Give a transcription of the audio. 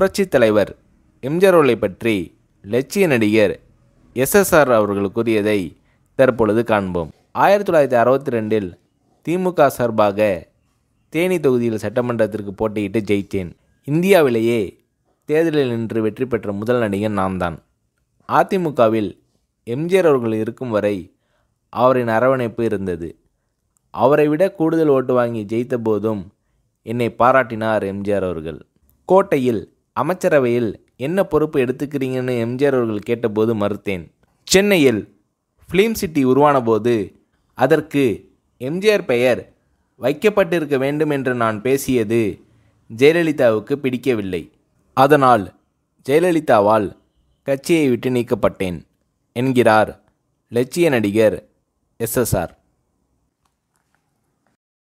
புரட்சித் தலைவர் எம்ஜிஆர்வர்களை பற்றி லட்சிய நடிகர் எஸ்எஸ்ஆர் அவர்கள் கூறியதை தற்பொழுது காண்போம் ஆயிரத்தி தொள்ளாயிரத்தி அறுபத்தி ரெண்டில் திமுக சார்பாக தேனி தொகுதியில் சட்டமன்றத்திற்கு போட்டியிட்டு ஜெயித்தேன் இந்தியாவிலேயே தேர்தலில் நின்று வெற்றி பெற்ற முதல் நடிகன் நான் தான் அதிமுகவில் எம்ஜிஆர் அவர்கள் இருக்கும் வரை அவரின் அரவணைப்பு இருந்தது அவரை விட கூடுதல் ஓட்டு வாங்கி ஜெயித்த போதும் என்னை பாராட்டினார் எம்ஜிஆர் அவர்கள் கோட்டையில் அமைச்சரவையில் என்ன பொறுப்பு எடுத்துக்கிறீங்கன்னு எம்ஜிஆர் அவர்கள் கேட்டபோது மறுத்தேன் சென்னையில் ஃபிலிம் சிட்டி உருவான போது அதற்கு எம்ஜிஆர் பெயர் வைக்கப்பட்டிருக்க வேண்டும் என்று நான் பேசியது ஜெயலலிதாவுக்கு பிடிக்கவில்லை அதனால் ஜெயலலிதாவால் கட்சியை விட்டு நீக்கப்பட்டேன் என்கிறார் லட்சிய நடிகர் எஸ்எஸ்ஆர்